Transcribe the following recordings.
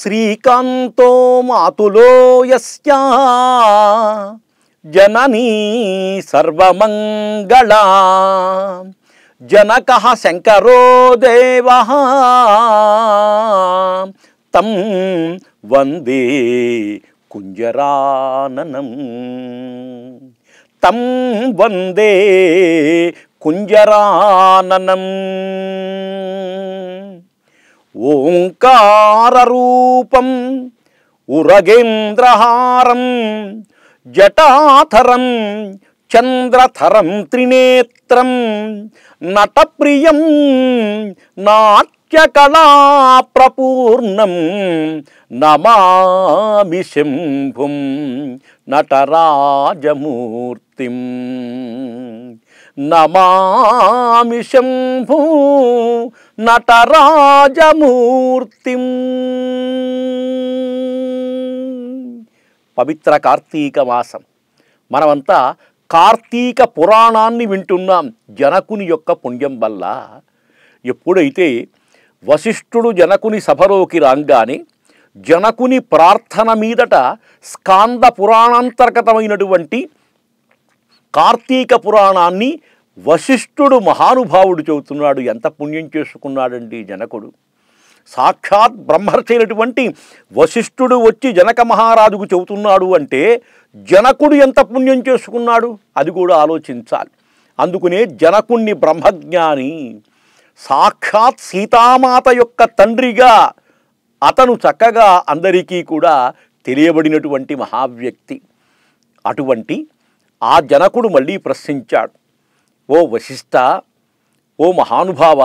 శ్రీకాంతో మాతులో జననీ సర్వమంగళ జనక శంకరో దేవ తం వందే కుంజరానం తం వందే కుంజరానం ఓంకారూపం ఉరగేంద్రహారం జటాథరం చంద్రథరం త్రినేత్రం నటప్రియం ప్రపూర్ణం నమామి శంభుం నటరాజమూర్తిం నమామి శంభూ నటరాజమూర్తిం పవిత్ర కార్తీక మాసం మనమంతా కార్తీక పురాణాన్ని వింటున్నాం జనకుని యొక్క పుణ్యం వల్ల ఎప్పుడైతే వశిష్ఠుడు జనకుని సభలోకి రాగానే జనకుని ప్రార్థన మీదట స్కాంద పురాణాంతర్గతమైనటువంటి కార్తీక పురాణాన్ని వశిష్ఠుడు మహానుభావుడు చెబుతున్నాడు ఎంత పుణ్యం చేసుకున్నాడండి జనకుడు సాక్షాత్ బ్రహ్మర్షైనటువంటి వశిష్ఠుడు వచ్చి జనక మహారాజుకు చెబుతున్నాడు అంటే జనకుడు ఎంత పుణ్యం చేసుకున్నాడు అది కూడా ఆలోచించాలి అందుకునే జనకుణ్ణి బ్రహ్మజ్ఞాని సాక్షాత్ సీతామాత యొక్క తండ్రిగా అతను చక్కగా అందరికీ కూడా తెలియబడినటువంటి మహావ్యక్తి అటువంటి ఆ జనకుడు మళ్ళీ ప్రశ్నించాడు ఓ వశిష్ట ఓ మహానుభావ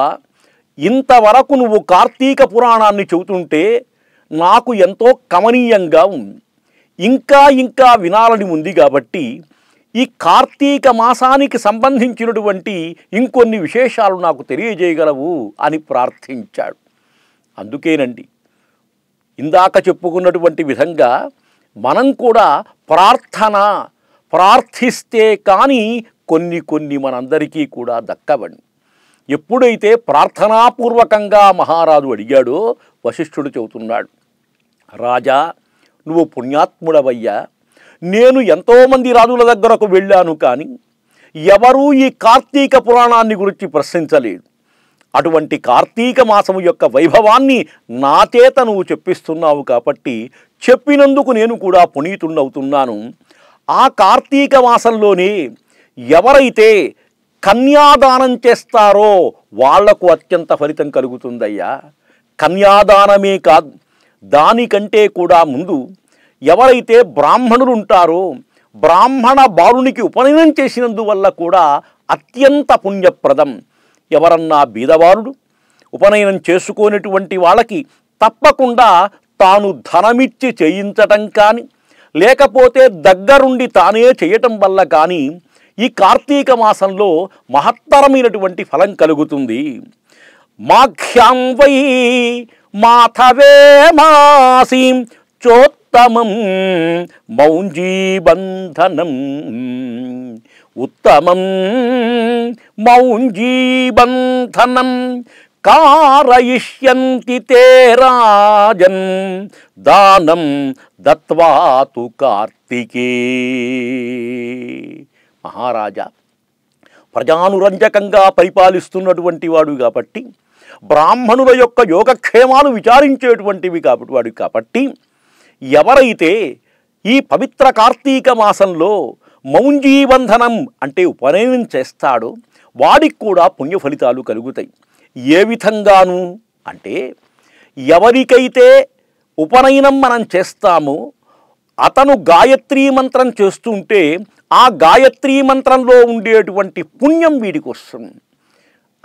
ఇంతవరకు నువ్వు కార్తీక పురాణాన్ని చెబుతుంటే నాకు ఎంతో కమనీయంగా ఉంది ఇంకా ఇంకా వినాలని ఉంది కాబట్టి ఈ కార్తీక మాసానికి సంబంధించినటువంటి ఇంకొన్ని విశేషాలు నాకు తెలియజేయగలవు అని ప్రార్థించాడు అందుకేనండి ఇందాక చెప్పుకున్నటువంటి విధంగా మనం కూడా ప్రార్థన ప్రార్థిస్తే కానీ కొన్ని కొన్ని మనందరికీ కూడా దక్కవండి ఎప్పుడైతే ప్రార్థనాపూర్వకంగా మహారాజు అడిగాడో వశిష్ఠుడు చెబుతున్నాడు రాజా నువ్వు పుణ్యాత్ముడవయ్యా నేను ఎంతోమంది రాజుల దగ్గరకు వెళ్ళాను కానీ ఎవరూ ఈ కార్తీక పురాణాన్ని గురించి ప్రశ్నించలేదు అటువంటి కార్తీక మాసము యొక్క వైభవాన్ని నా చేత నువ్వు చెప్పిస్తున్నావు కాబట్టి చెప్పినందుకు నేను కూడా పునీతుణ్ణవుతున్నాను ఆ కార్తీక మాసంలోనే ఎవరైతే కన్యాదానం చేస్తారో వాళ్లకు అత్యంత ఫలితం కలుగుతుందయ్యా కన్యాదానమే కాదు దానికంటే కూడా ముందు ఎవరైతే బ్రాహ్మణులు ఉంటారో బ్రాహ్మణ బాలునికి ఉపనయనం చేసినందువల్ల కూడా అత్యంత పుణ్యప్రదం ఎవరన్నా బీదవారుడు ఉపనయనం చేసుకునేటువంటి వాళ్ళకి తప్పకుండా తాను ధనమిచ్చి చేయించటం కానీ లేకపోతే దగ్గరుండి తానే చేయటం వల్ల కానీ ఈ కార్తీక మాసంలో మహత్తరమైనటువంటి ఫలం కలుగుతుంది మాఖ్యాం వై మాథవే మాసీం చోత్తమం మౌంజీబంధనం ఉత్తమం మౌంజీబంధనం కారయిష్యంతి తే రాజన్ దానం దత్వాతు కార్తికే మహారాజా ప్రజానురంజకంగా పరిపాలిస్తున్నటువంటి వాడు కాబట్టి బ్రాహ్మణుల యొక్క యోగక్షేమాలు విచారించేటువంటివి కాబట్టి వాడు కాబట్టి ఎవరైతే ఈ పవిత్ర కార్తీక మాసంలో మౌంజీబంధనం అంటే ఉపనయనం చేస్తాడో వాడికి కూడా పుణ్య ఫలితాలు కలుగుతాయి ఏ విధంగాను అంటే ఎవరికైతే ఉపనయనం మనం చేస్తామో అతను గాయత్రీ మంత్రం చేస్తుంటే ఆ గాయత్రీ మంత్రంలో ఉండేటువంటి పుణ్యం వీడికి వస్తుంది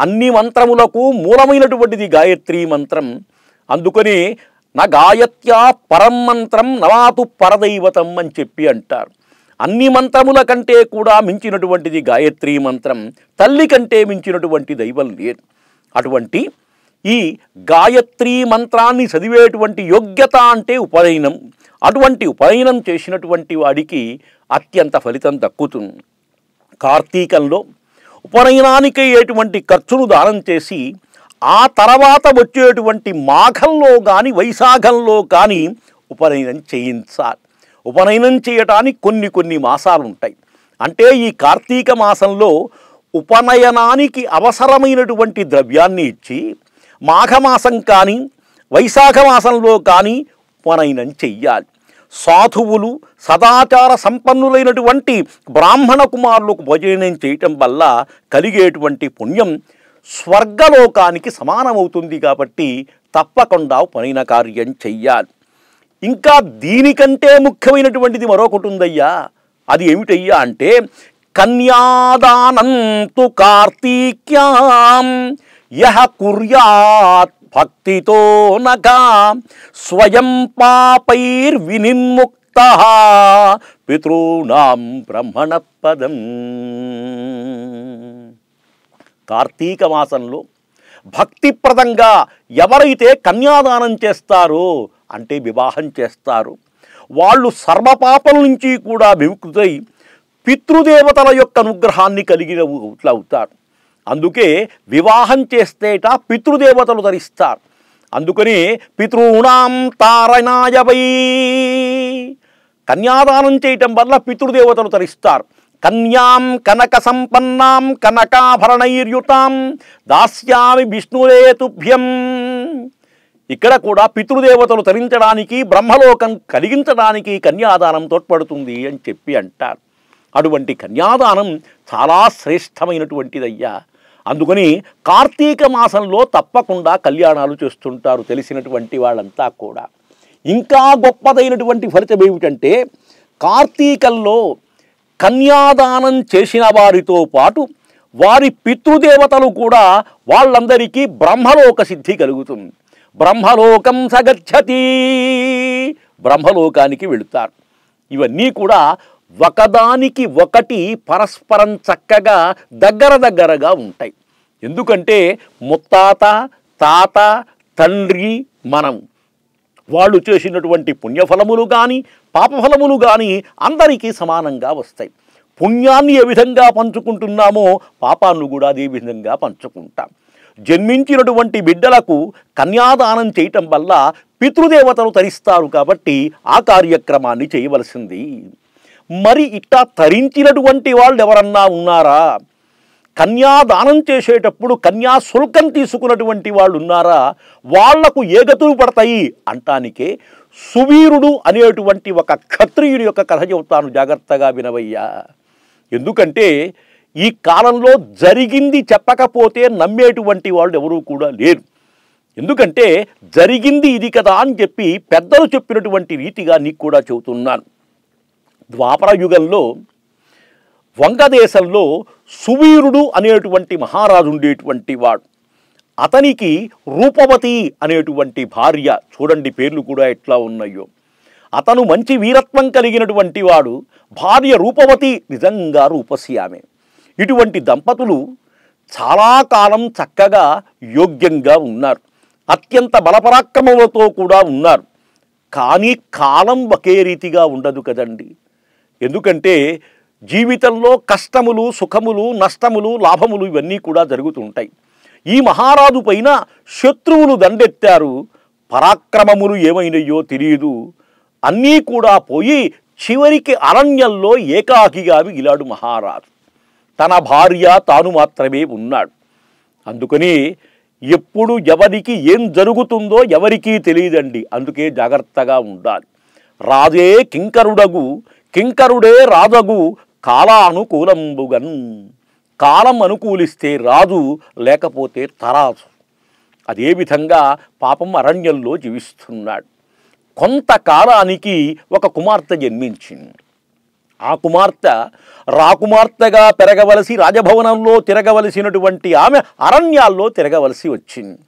అన్ని మంత్రములకు మూలమైనటువంటిది గాయత్రీ మంత్రం అందుకని నా గాయత్యా పరం మంత్రం నవాతు పరదైవతం అని చెప్పి అంటారు అన్ని మంత్రముల కంటే కూడా మించినటువంటిది గాయత్రీ మంత్రం తల్లి కంటే మించినటువంటి దైవం లేదు అటువంటి ఈ గాయత్రీ మంత్రాన్ని చదివేటువంటి యోగ్యత అంటే ఉపనయనం అటువంటి ఉపనయనం చేసినటువంటి వాడికి అత్యంత ఫలితం దక్కుతుంది కార్తీకంలో ఉపనయనానికి అయ్యేటువంటి ఖర్చును దానం చేసి ఆ తర్వాత వచ్చేటువంటి మాఘంలో కానీ వైశాఖంలో కానీ ఉపనయనం చేయించాలి ఉపనయనం చేయటానికి కొన్ని కొన్ని మాసాలు ఉంటాయి అంటే ఈ కార్తీక మాసంలో ఉపనయనానికి అవసరమైనటువంటి ద్రవ్యాన్ని ఇచ్చి మాఘమాసం కానీ వైశాఖ మాసంలో కానీ పనైనం చెయ్యాలి సాధువులు సదాచార సంపన్నులైనటువంటి బ్రాహ్మణ కుమారులకు భోజనం చేయటం వల్ల కలిగేటువంటి పుణ్యం స్వర్గలోకానికి సమానమవుతుంది కాబట్టి తప్పకుండా పనైన కార్యం చెయ్యాలి ఇంకా దీనికంటే ముఖ్యమైనటువంటిది మరొకటి ఉందయ్యా అది ఏమిటయ్యా అంటే కన్యాదానంతు కార్తీక్యాం యహ కుర్యాత్ నక స్వయం పాపైర్వినిర్ముక్త పితృణాం బ్రహ్మణ పదం కార్తీక మాసంలో భక్తిప్రదంగా ఎవరైతే కన్యాదానం చేస్తారో అంటే వివాహం చేస్తారు వాళ్ళు సర్వపాపల నుంచి కూడా విముక్తులై పితృదేవతల యొక్క అనుగ్రహాన్ని కలిగిన అవుతారు అందుకే వివాహం చేస్తేట పితృదేవతలు ధరిస్తారు అందుకని పితృణాం వై కన్యాదానం చేయటం వల్ల పితృదేవతలు తరిస్తారు కన్యాం కనక సంపన్నాం కనకాభరణైర్యుతాం దాస్యామి విష్ణురేతుభ్యం ఇక్కడ కూడా పితృదేవతలు తరించడానికి బ్రహ్మలోకం కలిగించడానికి కన్యాదానం తోడ్పడుతుంది అని చెప్పి అంటారు అటువంటి కన్యాదానం చాలా శ్రేష్టమైనటువంటిదయ్యా అందుకని కార్తీక మాసంలో తప్పకుండా కళ్యాణాలు చేస్తుంటారు తెలిసినటువంటి వాళ్ళంతా కూడా ఇంకా గొప్పదైనటువంటి ఫలితం ఏమిటంటే కార్తీకంలో కన్యాదానం చేసిన వారితో పాటు వారి పితృదేవతలు కూడా వాళ్ళందరికీ బ్రహ్మలోక సిద్ధి కలుగుతుంది బ్రహ్మలోకం సగచ్చతి బ్రహ్మలోకానికి వెళుతారు ఇవన్నీ కూడా ఒకదానికి ఒకటి పరస్పరం చక్కగా దగ్గర దగ్గరగా ఉంటాయి ఎందుకంటే ముత్తాత తాత తండ్రి మనం వాళ్ళు చేసినటువంటి పుణ్యఫలములు కానీ పాపఫలములు కానీ అందరికీ సమానంగా వస్తాయి పుణ్యాన్ని ఏ విధంగా పంచుకుంటున్నామో పాపాన్ని కూడా అదే విధంగా పంచుకుంటాం జన్మించినటువంటి బిడ్డలకు కన్యాదానం చేయటం వల్ల పితృదేవతలు తరిస్తారు కాబట్టి ఆ కార్యక్రమాన్ని చేయవలసింది మరి ఇట్టా తరించినటువంటి వాళ్ళు ఎవరన్నా ఉన్నారా కన్యాదానం చేసేటప్పుడు కన్యా శుల్కం తీసుకున్నటువంటి వాళ్ళు ఉన్నారా వాళ్లకు ఏగతులు పడతాయి అంటానికే సువీరుడు అనేటువంటి ఒక క్షత్రియుడి యొక్క కథ చెబుతాను జాగ్రత్తగా వినవయ్యా ఎందుకంటే ఈ కాలంలో జరిగింది చెప్పకపోతే నమ్మేటువంటి వాళ్ళు ఎవరూ కూడా లేరు ఎందుకంటే జరిగింది ఇది కదా అని చెప్పి పెద్దలు చెప్పినటువంటి రీతిగా నీకు కూడా చెబుతున్నాను ద్వాపర యుగంలో వంగదేశంలో సువీరుడు అనేటువంటి మహారాజు ఉండేటువంటి వాడు అతనికి రూపవతి అనేటువంటి భార్య చూడండి పేర్లు కూడా ఎట్లా ఉన్నాయో అతను మంచి వీరత్వం కలిగినటువంటి వాడు భార్య రూపవతి నిజంగా రూపసి ఆమె ఇటువంటి దంపతులు చాలా కాలం చక్కగా యోగ్యంగా ఉన్నారు అత్యంత బలపరాక్రమములతో కూడా ఉన్నారు కానీ కాలం ఒకే రీతిగా ఉండదు కదండి ఎందుకంటే జీవితంలో కష్టములు సుఖములు నష్టములు లాభములు ఇవన్నీ కూడా జరుగుతుంటాయి ఈ మహారాజు పైన శత్రువులు దండెత్తారు పరాక్రమములు ఏమైనయో తెలియదు అన్నీ కూడా పోయి చివరికి అరణ్యంలో ఏకాకిగా మిగిలాడు మహారాజు తన భార్య తాను మాత్రమే ఉన్నాడు అందుకని ఎప్పుడు ఎవరికి ఏం జరుగుతుందో ఎవరికీ తెలియదండి అందుకే జాగ్రత్తగా ఉండాలి రాజే కింకరుడగు కింకరుడే రాజగు కాలానుకూలంబుగన్ కాలం అనుకూలిస్తే రాజు లేకపోతే తరాజు అదేవిధంగా పాపం అరణ్యంలో జీవిస్తున్నాడు కొంతకాలానికి ఒక కుమార్తె జన్మించింది ఆ కుమార్తె రాకుమార్తెగా పెరగవలసి రాజభవనంలో తిరగవలసినటువంటి ఆమె అరణ్యాల్లో తిరగవలసి వచ్చింది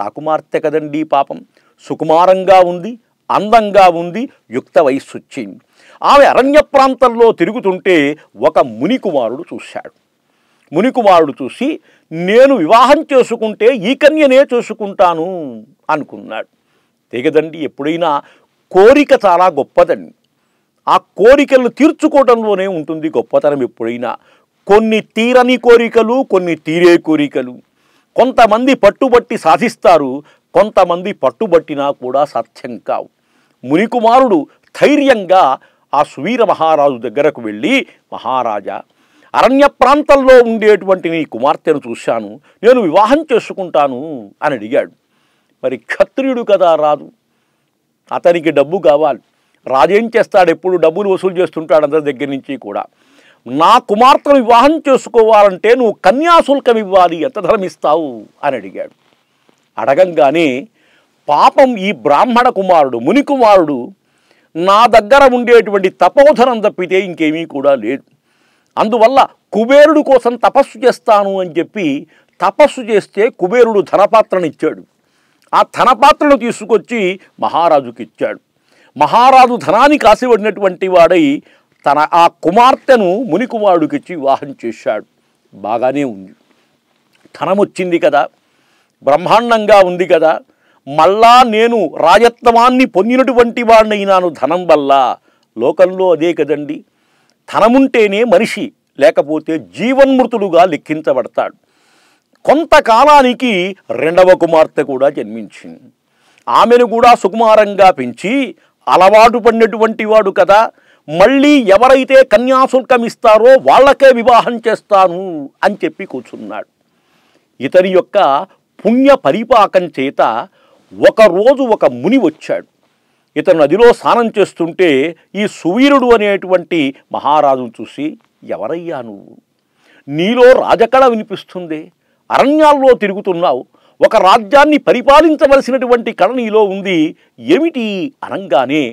రాకుమార్తె కదండి పాపం సుకుమారంగా ఉంది అందంగా ఉంది యుక్త వయస్సు వచ్చింది ఆమె అరణ్య ప్రాంతంలో తిరుగుతుంటే ఒక మునికుమారుడు చూశాడు మునికుమారుడు చూసి నేను వివాహం చేసుకుంటే ఈ కన్యనే చూసుకుంటాను అనుకున్నాడు తెగదండి ఎప్పుడైనా కోరిక చాలా గొప్పదండి ఆ కోరికలను తీర్చుకోవడంలోనే ఉంటుంది గొప్పతనం ఎప్పుడైనా కొన్ని తీరని కోరికలు కొన్ని తీరే కోరికలు కొంతమంది పట్టుబట్టి సాధిస్తారు కొంతమంది పట్టుబట్టినా కూడా సాధ్యం కావు మునికుమారుడు ధైర్యంగా ఆ సువీర మహారాజు దగ్గరకు వెళ్ళి మహారాజా అరణ్య ప్రాంతంలో ఉండేటువంటి నీ కుమార్తెను చూశాను నేను వివాహం చేసుకుంటాను అని అడిగాడు మరి క్షత్రియుడు కదా రాదు అతనికి డబ్బు కావాలి రాజేం చేస్తాడు ఎప్పుడు డబ్బులు వసూలు చేస్తుంటాడు అందరి దగ్గర నుంచి కూడా నా కుమార్తెను వివాహం చేసుకోవాలంటే నువ్వు కన్యాశుల్కం ఇవ్వాలి ఎంత ధనం ఇస్తావు అని అడిగాడు అడగంగానే పాపం ఈ బ్రాహ్మణ కుమారుడు మునికుమారుడు నా దగ్గర ఉండేటువంటి తపోధనం తప్పితే ఇంకేమీ కూడా లేదు అందువల్ల కుబేరుడు కోసం తపస్సు చేస్తాను అని చెప్పి తపస్సు చేస్తే కుబేరుడు ధనపాత్రనిచ్చాడు ఆ ధనపాత్రను తీసుకొచ్చి మహారాజుకి ఇచ్చాడు మహారాజు ధనాన్ని కాసిపడినటువంటి వాడై తన ఆ కుమార్తెను మునికుమారుడికిచ్చి వివాహం చేశాడు బాగానే ఉంది ధనం వచ్చింది కదా బ్రహ్మాండంగా ఉంది కదా మళ్ళా నేను రాజత్వాన్ని పొందినటువంటి వాడినైనాను ధనం వల్ల లోకంలో అదే కదండి ధనముంటేనే మనిషి లేకపోతే జీవన్మృతుడుగా లెక్కించబడతాడు కొంతకాలానికి రెండవ కుమార్తె కూడా జన్మించింది ఆమెను కూడా సుకుమారంగా పెంచి అలవాటు పడినటువంటి వాడు కదా మళ్ళీ ఎవరైతే కన్యాశుల్కం ఇస్తారో వాళ్ళకే వివాహం చేస్తాను అని చెప్పి కూర్చున్నాడు ఇతని యొక్క పుణ్య పరిపాకం చేత ఒకరోజు ఒక ముని వచ్చాడు ఇతను నదిలో స్నానం చేస్తుంటే ఈ సువీరుడు అనేటువంటి మహారాజును చూసి ఎవరయ్యా నువ్వు నీలో రాజకళ వినిపిస్తుంది అరణ్యాల్లో తిరుగుతున్నావు ఒక రాజ్యాన్ని పరిపాలించవలసినటువంటి కళ నీలో ఉంది ఏమిటి అనంగానే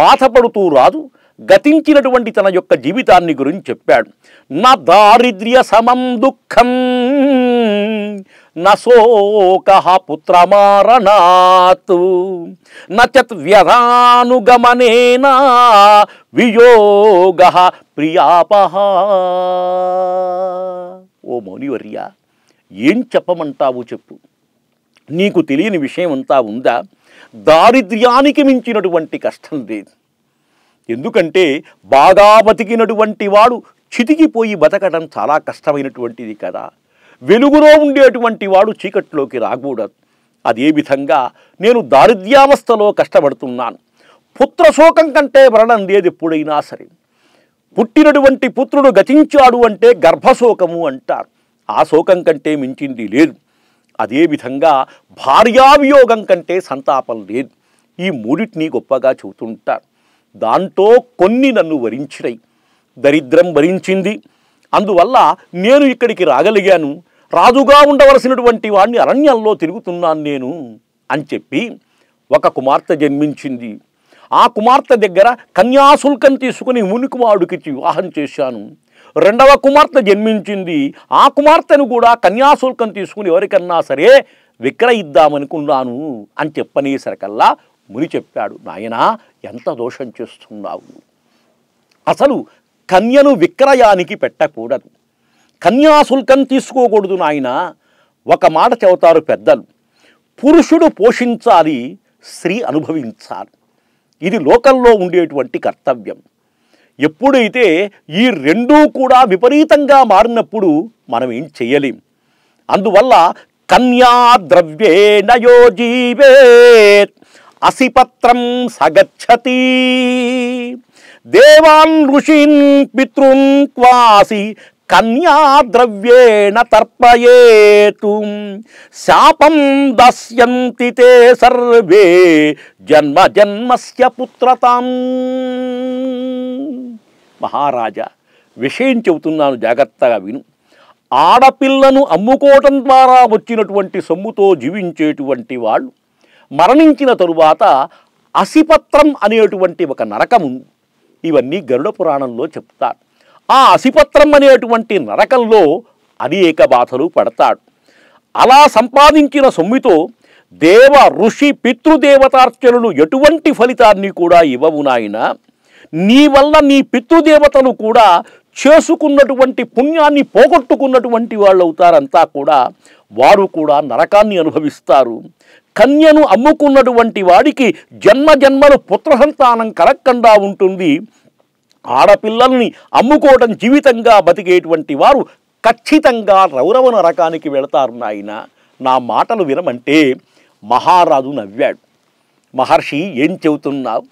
బాధపడుతూ రాదు గతించినటువంటి తన యొక్క జీవితాన్ని గురించి చెప్పాడు నా దారిద్ర్య సమం దుఃఖం నోక పుత్రమారణాత్ నత్యద్వ్యధానుగమనేనా వియోగ ప్రియాపహ ఓ మౌనివర్య ఏం చెప్పమంటావు చెప్పు నీకు తెలియని విషయం అంతా ఉందా దారిద్ర్యానికి మించినటువంటి కష్టం లేదు ఎందుకంటే బాగా బతికినటువంటి వాడు చితికిపోయి బతకడం చాలా కష్టమైనటువంటిది కదా వెలుగులో ఉండేటువంటి వాడు చీకట్లోకి రాకూడదు అదే విధంగా నేను దారిద్ర్యావస్థలో కష్టపడుతున్నాను పుత్రశోకం కంటే మరణం లేదు ఎప్పుడైనా సరే పుట్టినటువంటి పుత్రుడు గతించాడు అంటే గర్భశోకము అంటారు ఆ శోకం కంటే మించింది లేదు అదేవిధంగా భార్యావియోగం కంటే సంతాపం లేదు ఈ మూడిటిని గొప్పగా చూస్తుంటారు దాంతో కొన్ని నన్ను వరించినాయి దరిద్రం వరించింది అందువల్ల నేను ఇక్కడికి రాగలిగాను రాజుగా ఉండవలసినటువంటి వాడిని అరణ్యంలో తిరుగుతున్నాను నేను అని చెప్పి ఒక కుమార్తె జన్మించింది ఆ కుమార్తె దగ్గర కన్యాశుల్కం తీసుకుని మునికుమారుడికి వివాహం చేశాను రెండవ కుమార్తె జన్మించింది ఆ కుమార్తెను కూడా కన్యాశుల్కం తీసుకుని ఎవరికన్నా సరే విక్రయిద్దామనుకున్నాను అని చెప్పనేసరికల్లా ముని చెప్పాడు నాయనా ఎంత దోషం చేస్తున్నావు అసలు కన్యను విక్రయానికి పెట్టకూడదు కన్యాశుల్కం తీసుకోకూడదు నాయన ఒక మాట చెబుతారు పెద్దలు పురుషుడు పోషించాలి స్త్రీ అనుభవించాలి ఇది లోకల్లో ఉండేటువంటి కర్తవ్యం ఎప్పుడైతే ఈ రెండూ కూడా విపరీతంగా మారినప్పుడు మనం ఏం చేయలేం అందువల్ల కన్యా ద్రవ్యే జీవేత్ అసిపత్రం సగచ్చతి దేవాన్ ఋషిన్ పితృన్ క్వాసి ద్రవ్యేణ తర్పయేతు శాపం దస్యంతి తే సర్వే జన్మ జన్మస్య పుత్రతాం మహారాజా విషయం చెబుతున్నాను జాగ్రత్తగా విను ఆడపిల్లను అమ్ముకోవటం ద్వారా వచ్చినటువంటి సొమ్ముతో జీవించేటువంటి వాళ్ళు మరణించిన తరువాత అసిపత్రం అనేటువంటి ఒక నరకము ఇవన్నీ గరుడ పురాణంలో చెప్తారు ఆ అసిపత్రం అనేటువంటి నరకంలో అనేక బాధలు పడతాడు అలా సంపాదించిన సొమ్మితో దేవ ఋషి పితృదేవతార్చనలు ఎటువంటి ఫలితాన్ని కూడా ఇవ్వవు నాయన నీ వల్ల నీ పితృదేవతలు కూడా చేసుకున్నటువంటి పుణ్యాన్ని పోగొట్టుకున్నటువంటి వాళ్ళు అవుతారంతా కూడా వారు కూడా నరకాన్ని అనుభవిస్తారు కన్యను అమ్ముకున్నటువంటి వాడికి జన్మ జన్మలు సంతానం కలక్కండా ఉంటుంది ఆడపిల్లల్ని అమ్ముకోవడం జీవితంగా బతికేటువంటి వారు ఖచ్చితంగా రౌరవ నరకానికి వెళతారు నాయన నా మాటలు వినమంటే మహారాజు నవ్వాడు మహర్షి ఏం చెబుతున్నావు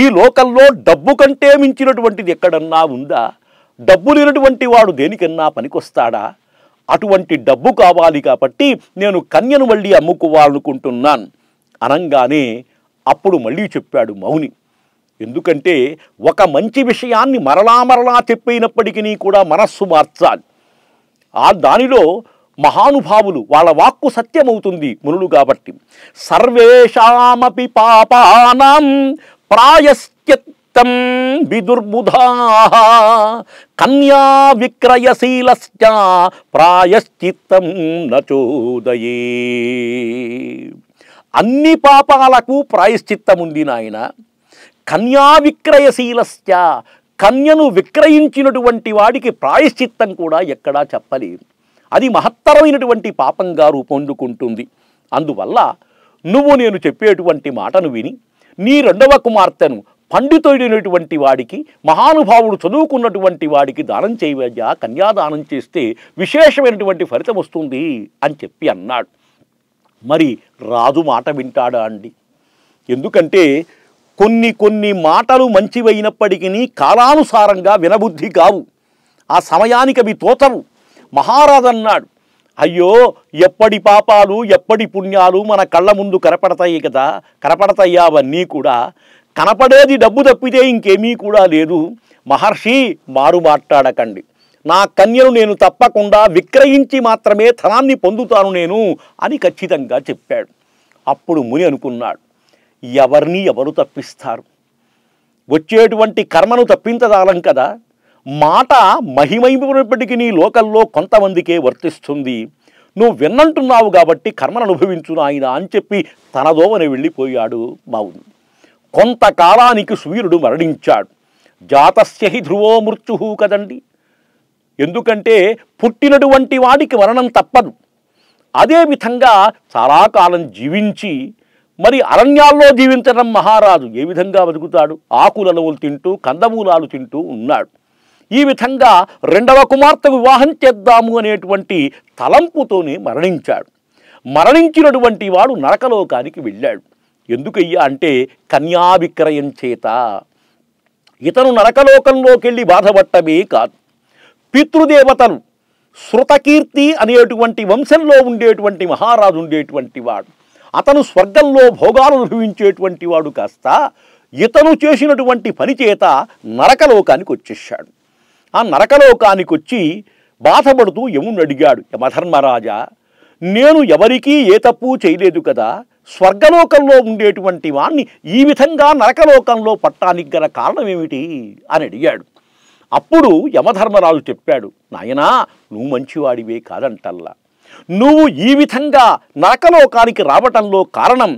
ఈ లోకంలో డబ్బు కంటే మించినటువంటిది ఎక్కడన్నా ఉందా డబ్బు లేనటువంటి వాడు దేనికన్నా పనికొస్తాడా అటువంటి డబ్బు కావాలి కాబట్టి నేను కన్యను మళ్ళీ అమ్ముకోవాలనుకుంటున్నాను అనగానే అప్పుడు మళ్ళీ చెప్పాడు మౌని ఎందుకంటే ఒక మంచి విషయాన్ని మరలా మరలా చెప్పినప్పటికీ కూడా మనస్సు మార్చాలి ఆ దానిలో మహానుభావులు వాళ్ళ వాక్కు సత్యమవుతుంది మునులు కాబట్టి సర్వేషామపి పాపానం ప్రాయస్ తం విదుర్బుధా కన్యా విక్రయశీల ప్రాయశ్చిత్తం నచోదయే అన్ని పాపాలకు ప్రాయశ్చిత్తం ఉంది నాయన కన్యా విక్రయశీల కన్యను విక్రయించినటువంటి వాడికి ప్రాయశ్చిత్తం కూడా ఎక్కడా చెప్పలేదు అది మహత్తరమైనటువంటి పాపంగా రూపొందుకుంటుంది అందువల్ల నువ్వు నేను చెప్పేటువంటి మాటను విని నీ రెండవ కుమార్తెను పండితుడైనటువంటి వాడికి మహానుభావుడు చదువుకున్నటువంటి వాడికి దానం చేయవయ్యా కన్యాదానం చేస్తే విశేషమైనటువంటి ఫలితం వస్తుంది అని చెప్పి అన్నాడు మరి రాజు మాట వింటాడా అండి ఎందుకంటే కొన్ని కొన్ని మాటలు మంచివైనప్పటికీ కాలానుసారంగా వినబుద్ధి కావు ఆ సమయానికి అవి తోతరు మహారాజు అన్నాడు అయ్యో ఎప్పటి పాపాలు ఎప్పటి పుణ్యాలు మన కళ్ళ ముందు కనపడతాయి కదా కనపడతాయి అవన్నీ కూడా కనపడేది డబ్బు తప్పితే ఇంకేమీ కూడా లేదు మహర్షి మారు మాట్లాడకండి నా కన్యను నేను తప్పకుండా విక్రయించి మాత్రమే ధనాన్ని పొందుతాను నేను అని ఖచ్చితంగా చెప్పాడు అప్పుడు ముని అనుకున్నాడు ఎవరిని ఎవరు తప్పిస్తారు వచ్చేటువంటి కర్మను తప్పించదాలం కదా మాట మహిమైపోయినప్పటికీ నీ లోకల్లో కొంతమందికే వర్తిస్తుంది నువ్వు విన్నంటున్నావు కాబట్టి కర్మను అనుభవించు నాయన అని చెప్పి తనదోవని వెళ్ళిపోయాడు బావుంది కొంతకాలానికి సూర్యుడు మరణించాడు జాతస్యహి ధ్రువో మృత్యు కదండి ఎందుకంటే పుట్టినటువంటి వాడికి మరణం తప్పదు అదేవిధంగా చాలా కాలం జీవించి మరి అరణ్యాల్లో జీవించడం మహారాజు ఏ విధంగా బతుకుతాడు ఆకులలో తింటూ కందమూలాలు తింటూ ఉన్నాడు ఈ విధంగా రెండవ కుమార్తె వివాహం చేద్దాము అనేటువంటి తలంపుతోనే మరణించాడు మరణించినటువంటి వాడు నరకలోకానికి వెళ్ళాడు ఎందుకయ్యా అంటే కన్యాభిక్రయం చేత ఇతను నరకలోకంలోకి వెళ్ళి బాధపట్టమే కాదు పితృదేవతలు శృతకీర్తి అనేటువంటి వంశంలో ఉండేటువంటి మహారాజు ఉండేటువంటి వాడు అతను స్వర్గంలో భోగాలు అనుభవించేటువంటి వాడు కాస్త ఇతను చేసినటువంటి పని చేత నరకలోకానికి వచ్చేసాడు ఆ నరకలోకానికి వచ్చి బాధపడుతూ యముని అడిగాడు యమధర్మరాజా నేను ఎవరికీ ఏ తప్పు చేయలేదు కదా స్వర్గలోకంలో ఉండేటువంటి వాణ్ణి ఈ విధంగా నరకలోకంలో పట్టానికి గల కారణం ఏమిటి అని అడిగాడు అప్పుడు యమధర్మరాజు చెప్పాడు నాయనా నువ్వు మంచివాడివే కాదంటల్లా నువ్వు ఈ విధంగా నరకలోకానికి రావటంలో కారణం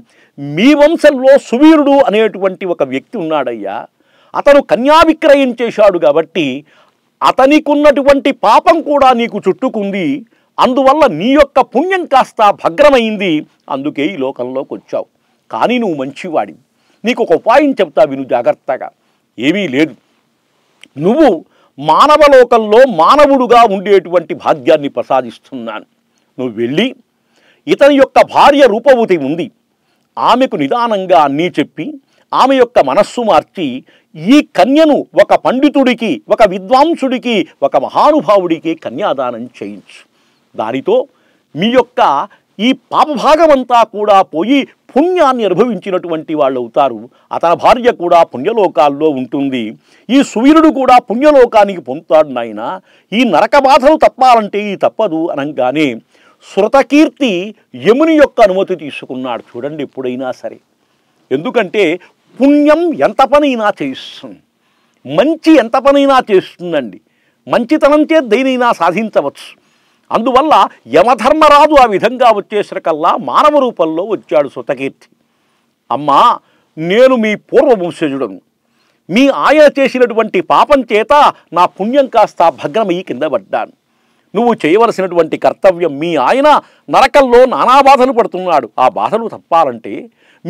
మీ వంశంలో సువీరుడు అనేటువంటి ఒక వ్యక్తి ఉన్నాడయ్యా అతను కన్యావిక్రయం చేశాడు కాబట్టి అతనికి ఉన్నటువంటి పాపం కూడా నీకు చుట్టుకుంది అందువల్ల నీ యొక్క పుణ్యం కాస్త భగ్రమైంది అందుకే ఈ లోకంలోకి వచ్చావు కానీ నువ్వు మంచివాడివి నీకు ఒక ఉపాయం చెప్తా విను జాగ్రత్తగా ఏమీ లేదు నువ్వు లోకంలో మానవుడుగా ఉండేటువంటి భాగ్యాన్ని ప్రసాదిస్తున్నాను నువ్వు వెళ్ళి ఇతని యొక్క భార్య రూపవతి ఉంది ఆమెకు నిదానంగా అన్నీ చెప్పి ఆమె యొక్క మనస్సు మార్చి ఈ కన్యను ఒక పండితుడికి ఒక విద్వాంసుడికి ఒక మహానుభావుడికి కన్యాదానం చేయించు దానితో మీ యొక్క ఈ అంతా కూడా పోయి పుణ్యాన్ని అనుభవించినటువంటి వాళ్ళు అవుతారు అతని భార్య కూడా పుణ్యలోకాల్లో ఉంటుంది ఈ సూర్యుడు కూడా పుణ్యలోకానికి పొందుతాడు నాయన ఈ నరక బాధలు తప్పాలంటే ఈ తప్పదు అనగానే శృతకీర్తి యముని యొక్క అనుమతి తీసుకున్నాడు చూడండి ఎప్పుడైనా సరే ఎందుకంటే పుణ్యం ఎంత పనైనా చేస్తుంది మంచి ఎంత పనైనా చేస్తుందండి మంచితనం చేత దేనైనా సాధించవచ్చు అందువల్ల యమధర్మరాజు ఆ విధంగా కల్లా మానవ రూపంలో వచ్చాడు సుతకీర్తి అమ్మా నేను మీ పూర్వవంశజుడను మీ ఆయన చేసినటువంటి పాపం చేత నా పుణ్యం కాస్త భగ్నమయ్యి కింద పడ్డాను నువ్వు చేయవలసినటువంటి కర్తవ్యం మీ ఆయన నరకల్లో నానా బాధలు పడుతున్నాడు ఆ బాధలు తప్పాలంటే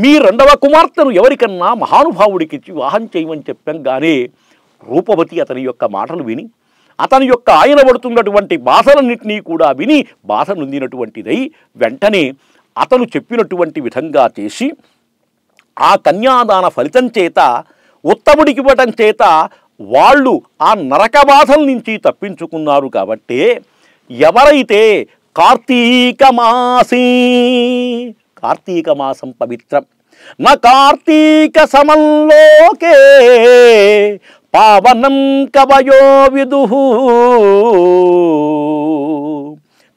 మీ రెండవ కుమార్తెను ఎవరికన్నా మహానుభావుడికి వాహం చేయమని చెప్పాం కానీ రూపవతి అతని యొక్క మాటలు విని అతని యొక్క ఆయన పడుతున్నటువంటి భాషలన్నింటినీ కూడా విని భాష నొందినటువంటిదై వెంటనే అతను చెప్పినటువంటి విధంగా చేసి ఆ కన్యాదాన ఫలితం చేత ఉత్తముడికి ఇవ్వటం చేత వాళ్ళు ఆ నరక బాధల నుంచి తప్పించుకున్నారు కాబట్టే ఎవరైతే కార్తీక మాసీ కార్తీక మాసం పవిత్రం కార్తీక సమల్లోకే పావనం కవయో విదు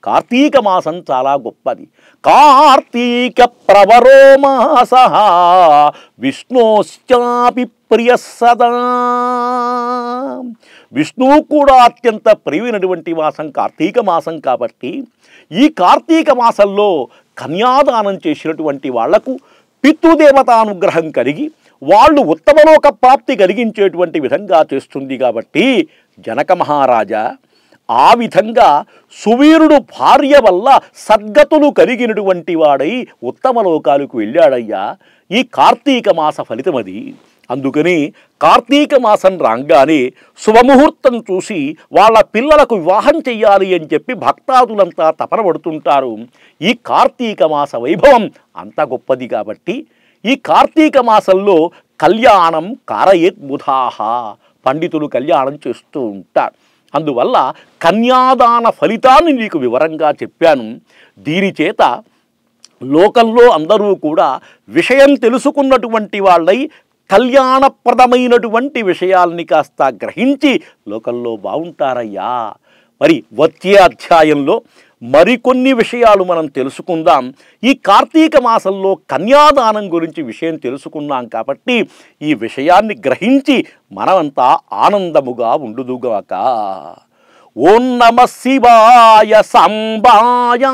కార్తీక మాసం చాలా గొప్పది కార్తీక ప్రవరో మాస విష్ణోశ్చాపి ప్రియ సదా విష్ణువు కూడా అత్యంత ప్రియమైనటువంటి మాసం కార్తీక మాసం కాబట్టి ఈ కార్తీక మాసంలో కన్యాదానం చేసినటువంటి వాళ్లకు పితృదేవతానుగ్రహం కలిగి వాళ్ళు ఉత్తమలోక ప్రాప్తి కలిగించేటువంటి విధంగా చేస్తుంది కాబట్టి జనక మహారాజా ఆ విధంగా సువీరుడు భార్య వల్ల సద్గతులు కలిగినటువంటి వాడై ఉత్తమ లోకాలకు వెళ్ళాడయ్యా ఈ కార్తీక మాస అది అందుకని కార్తీక మాసం రాగానే శుభముహూర్తం చూసి వాళ్ళ పిల్లలకు వివాహం చెయ్యాలి అని చెప్పి భక్తాదులంతా తపన పడుతుంటారు ఈ కార్తీక మాస వైభవం అంత గొప్పది కాబట్టి ఈ కార్తీక మాసంలో కళ్యాణం కారయేద్ముధాహ పండితులు కళ్యాణం చేస్తూ ఉంటారు అందువల్ల కన్యాదాన ఫలితాన్ని నీకు వివరంగా చెప్పాను దీనిచేత లోకంలో అందరూ కూడా విషయం తెలుసుకున్నటువంటి వాళ్ళై కళ్యాణప్రదమైనటువంటి విషయాల్ని కాస్త గ్రహించి లోకల్లో బాగుంటారయ్యా మరి వచ్చే అధ్యాయంలో మరికొన్ని విషయాలు మనం తెలుసుకుందాం ఈ కార్తీక మాసంలో కన్యాదానం గురించి విషయం తెలుసుకున్నాం కాబట్టి ఈ విషయాన్ని గ్రహించి మనమంతా ఆనందముగా ఉండుదుగాక ఓం నమ శివాయ సంబాయ